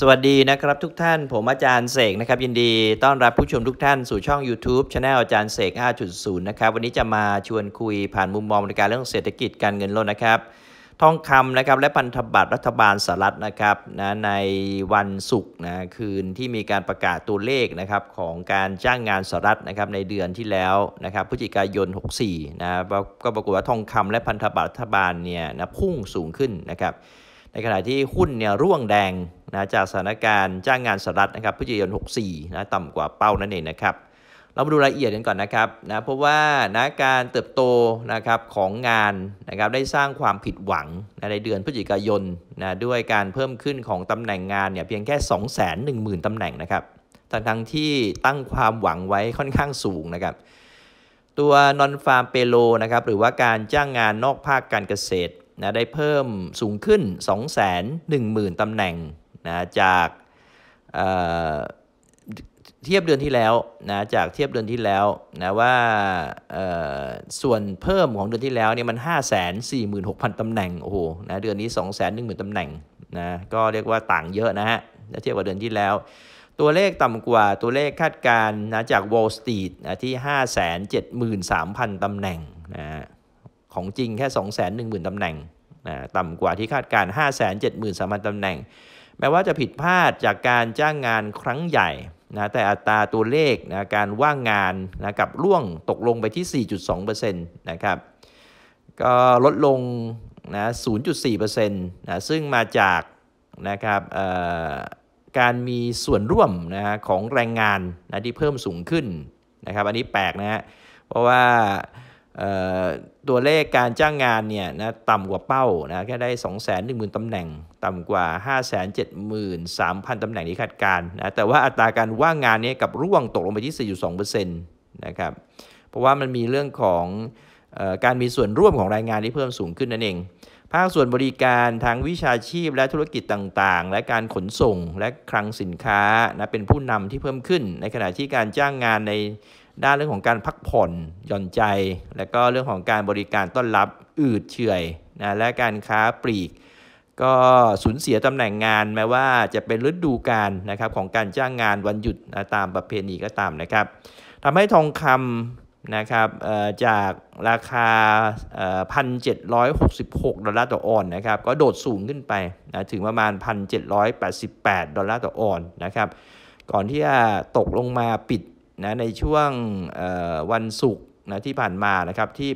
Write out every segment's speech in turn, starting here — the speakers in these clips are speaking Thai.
สวัสดีนะครับทุกท่านผมอาจารย์เสกนะครับยินดีต้อนรับผู้ชมทุกท่านสู่ช่อง YouTube c h anel อาจารย์เสก5.0นะครับวันนี้จะมาชวนคุยผ่านมุมมองในการเรื่องเศรษฐกิจการเงินโลกนะครับทองคำนะครับและพันธบัตรรัฐบาลสหรัฐนะครับนะในวันศุกร์นะคืนที่มีการประกาศตัวเลขนะครับของการจ้างงานสหรัฐนะครับในเดือนที่แล้วนะครับพฤศจิกายน 64นะก็ปรากฏว่าทองคำและพันธบัตรรัฐบาลเนี่ยนะพุ่งสูงขึ้นนะครับในขณะที่หุ้นเนี่ยร่วงแดงนะจากสถานการณ์จ้างงานสหรัฐนะครับพฤศจิกายน 64นะต่ำกว่าเป้านั่นเองนะครับเรามาดูรายละเอียดกันก่อนนะครับนะเพราะว่านะการเติบโตนะครับของงานนะครับได้สร้างความผิดหวังนะในเดือนพฤศจิกายนนะด้วยการเพิ่มขึ้นของตำแหน่งงานเนี่ยเพียงแค่210,000ตำแหน่งนะครับทั้งที่ตั้งความหวังไว้ค่อนข้างสูงนะครับ ตัวนอนฟาร์มเปโลนะครับหรือว่าการจ้างงานนอกภาคการเกษตรนะได้เพิ่มสูงขึ้น210,000ตำแหน่งนะจากเเทียบเดือนที่แล้วนะจากเทียบเดือนที่แล้วนะว่าส่วนเพิ่มของเดือนที่แล้วเนี่ยมัน 546,000ตำแหน่งโอ้โหนะเดือนนี้210,000ตำแหน่งนะก็เรียกว่าต่างเยอะนะฮะเทียบกับเดือนที่แล้ว ตัวเลขต่ำกว่าตัวเลขคาดการณ์นะจาก Wall Street นะที่573,000ตำแหน่งนะฮะของจริงแค่ 2 1 0 0 0 0ตำแหน่งนะต่ำกว่าที่คาดการ 5 7 3 0 0 0ตำแหน่ง แม้ว่าจะผิดพลาดจากการจ้างงานครั้งใหญ่นะแต่อัตราตัวเลขนะการว่างงานนะกับร่วงตกลงไปที่ 4.2%นะครับ ก็ลดลงนะ0.4%นะซึ่งมาจากนะครับการมีส่วนร่วมนะะของแรงงานนะที่เพิ่มสูงขึ้นนะครับอันนี้แปลกนะฮะเพราะว่าตัวเลขการจ้างงานเนี่ยนะต่ำกว่าเป้านะแค่ได้210,000ตำแหน่ง ต่ำกว่า573,000ตำแหน่งที่คาดการนะแต่ว่าอัตราการว่างงานนี้กับร่วงตกลงไปที่4.2%นะครับเพราะว่ามันมีเรื่องของอการมีส่วนร่วมของแรงงานที่เพิ่มสูงขึ้นนั่นเอง ภาคส่วนบริการทางวิชาชีพและธุรกิจต่างๆ และการขนส่งและคลังสินค้านะเป็นผู้นำที่เพิ่มขึ้น ในขณะที่การจ้างงานในด้านเรื่องของการพักผ่อนหย่อนใจ และก็เรื่องของการบริการต้อนรับอืดเฉยนะและการค้าปลีก ก็สูญเสียตำแหน่งงานแม้ว่าจะเป็นฤดูกาลนะครับของการจ้างงานวันหยุดนะตามประเพณีก็ตามนะครับทำให้ทองคำนะครับจากราคา1,766ดอลลาร์ต่อออนนะครับก็โดดสูงขึ้นไปนะถึงประมาณ 1,788ดอลลาร์ต่อออนนะครับก่อนที่จะตกลงมาปิดนะในช่วงวันศุกร์นะที่ผ่านมานะครับ ที่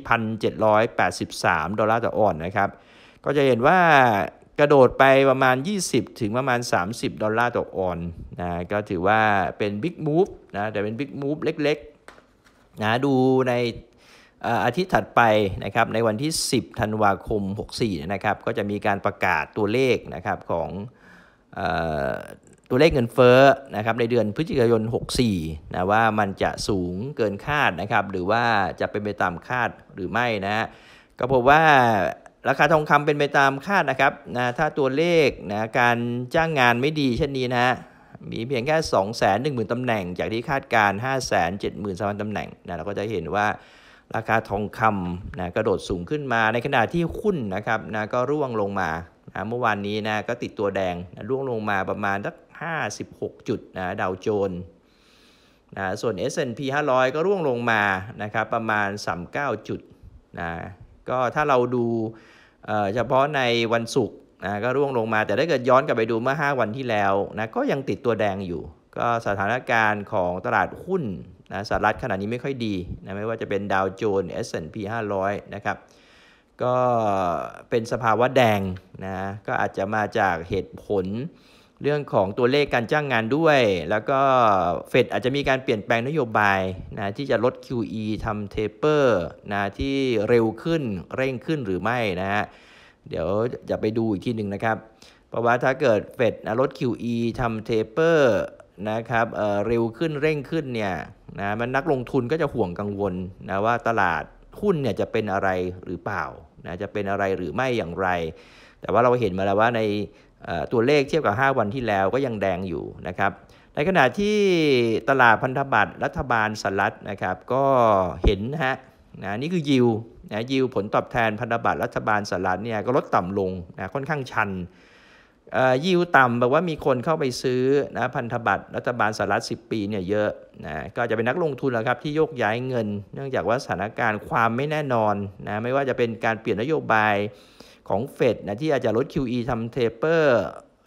1,783 ดอลลาร์ต่อออนนะครับ ก็จะเห็นว่ากระโดดไปประมาณ 20 ถึงประมาณ 30 ดอลลาร์ต่อออนนะก็ถือว่าเป็นบิ๊กมูฟนะแต่เป็นบิ๊กมูฟเล็กๆนะดูในอาทิตย์ถัดไปนะครับ ในวันที่ 10 ธันวาคม 64 นะครับ ก็จะมีการประกาศตัวเลขนะครับของตัวเลขเงินเฟ้อนะครับในเดือนพฤศจิกายน64นะว่ามันจะสูงเกินคาดนะครับหรือว่าจะเป็นไปตามคาดหรือไม่นะก็พบว่าราคาทองคำเป็นไปตามคาดนะครับนะถ้าตัวเลขนะการจ้างงานไม่ดีเช่นนี้นะมีเพียงแค่2 1 0 0 0 0ตำแหน่ง จากที่คาดการ5 7 0 0 0 0ตำแหน่งนะเราก็จะเห็นว่าราคาทองคำนะกระโดดสูงขึ้นมาในขณะที่หุ้นนะครับนะก็ร่วงลงมานะเมื่อวานนี้นะก็ติดตัวแดงนะร่วงลงมาประมาณสัก56จุดนะดาวโจนนะส่วน S&P 500 ก็ร่วงลงมานะครับประมาณ39จุดนะก็ถ้าเราดูเฉพาะในวันศุกร์นะก็ร่วงลงมา แต่ถ้าเกิดย้อนกลับไปดูเมื่อ 5 วันที่แล้วนะก็ยังติดตัวแดงอยู่ ก็สถานการณ์ของตลาดหุ้นนะสหรัฐขณะนี้ไม่ค่อยดีนะไม่ว่าจะเป็นดาวโจนส์ S&P 500นะครับก็เป็นสภาวะแดงนะก็อาจจะมาจากเหตุผลเรื่องของตัวเลขการจ้างงานด้วย แล้วก็เฟดอาจจะมีการเปลี่ยนแปลงนโยบายนะที่จะลด QE ทำเทเปอร์นะที่เร็วขึ้นเร่งขึ้นหรือไม่นะฮะเดี๋ยวจะไปดูอีกทีหนึ่งนะครับเพราะว่าถ้าเกิดเฟดลด QE ทำเทเปอร์นะครับเเร็วขึ้นเร่งขึ้นเนี่ยนะมันนักลงทุนก็จะห่วงกังวลนะว่าตลาดหุ้นเนี่ยจะเป็นอะไรหรือเปล่านะจะเป็นอะไรหรือไม่อย่างไร แต่ว่าเราเห็นมาแล้วว่าในตัวเลขเทียบกับ 5 วันที่แล้วก็ยังแดงอยู่นะครับ ในขณะที่ตลาดพันธบัตรรัฐบาลสหรัฐนะครับก็เห็นฮะนะ นี่คือยิวนะยิวผลตอบแทนพันธบัตรรัฐบาลสหรัฐเนี่ยก็ลดต่ำลงนะค่อนข้างชัน ยิวต่ำแบบว่ามีคนเข้าไปซื้อนะพันธบัตรรัฐบาลสหรัฐ 10 ปีเนี่ยเยอะนะก็จะเป็นนักลงทุนแหละครับที่โยกย้ายเงิน เนื่องจากว่าสถานการณ์ความไม่แน่นอนนะไม่ว่าจะเป็นการเปลี่ยนนโยบายของเฟดนะที่อาจจะลด QE ทำเทเปอร์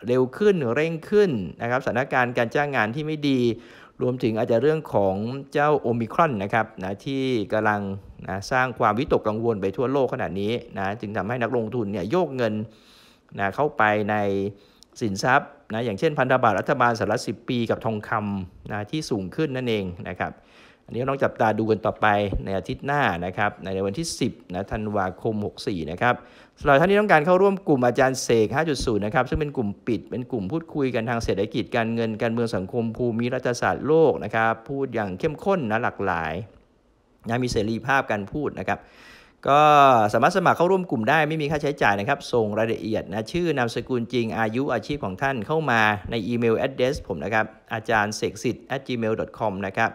เร็วขึ้นเร่งขึ้นนะครับ สถานการณ์การจ้างงานที่ไม่ดี รวมถึงอาจจะเรื่องของเจ้าโอมิครอนนะครับนะที่กำลังนะสร้างความวิตกกังวลไปทั่วโลกขนาดนี้นะจึงทำให้นักลงทุนเนี่ยโยกเงินนะเข้าไปในสินทรัพย์นะอย่างเช่นพันธบัตรรัฐบาลสหรัฐ10ปีกับทองคำนะที่สูงขึ้นนั่นเองนะครับันนี้ต้องจับตาดูกันต่อไปในอาทิตย์หน้านะครับ ในวันที่ 10นะธันวาคม 64นะครับ สำหรับท่านที่ต้องการเข้าร่วมกลุ่มอาจารย์เสก5.0 นะครับซึ่งเป็นกลุ่มปิดเป็นกลุ่มพูดคุยกันทางเศรษฐกิจการเงินการเมืองสังคมภูมิรัฐศาสตร์โลกนะครับพูดอย่างเข้มข้นนะหลากหลายนะมีเสรีภาพการพูดนะครับ ก็สามารถสมัครเข้าร่วมกลุ่มได้ไม่มีค่าใช้จ่ายนะครับส่งรายละเอียดนะชื่อนามสกุลจริงอายุอาชีพของท่านเข้ามาในอีเมลแอดเดสผมนะครับอาจารย์เสกสิทธิ์ gmail.com นะครับ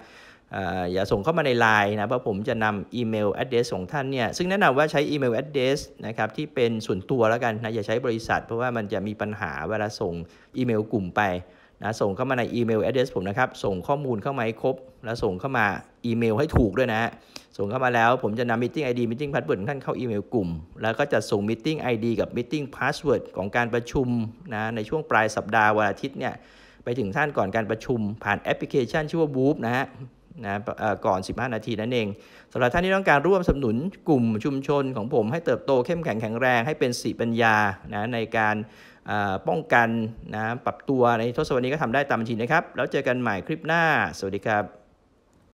อย่าส่งเข้ามาในไลน์นะเพราะผมจะนำอีเมลแอดเดสสของท่านเนี่ยซึ่งแนะนำว่าใช้อีเมลแอดเดสนะครับที่เป็นส่วนตัวแล้วกันนะอย่าใช้บริษัทเพราะว่ามันจะมีปัญหาเวลาส่งอีเมลกลุ่มไปนะส่งเข้ามาในอีเมลแอดเดสผมนะครับส่งข้อมูลเข้ามาให้ครบแล้วส่งเข้ามาอีเมลให้ถูกด้วยนะส่งเข้ามาแล้วผมจะนำมิ팅ไอเดียมิ팅พาสเวิร์ดของท่านเข้าอีเมลกลุ่มแล้วก็จะส่งมิ팅ไอเดียกับมิ팅พาสเวิร์ดของการประชุมนะในช่วงปลายสัปดาห์วันอาทิตย์เนี่ยไปถึงท่านก่อนการประชุมผ่านแอปพลิเคชันชื่อว่าบู๊ปนะฮะนะก่อน 15 นาทีนั่นเอง สำหรับท่านที่ต้องการร่วมสนับสนุนกลุ่มชุมชนของผมให้เติบโตเข้มแข็งแข็งแรงให้เป็นสีปัญญานะในการป้องกันนะปรับตัวในทศวรรษนี้ก็ทำได้ตามบัญชีนะครับ แล้วเจอกันใหม่คลิปหน้า สวัสดีครับ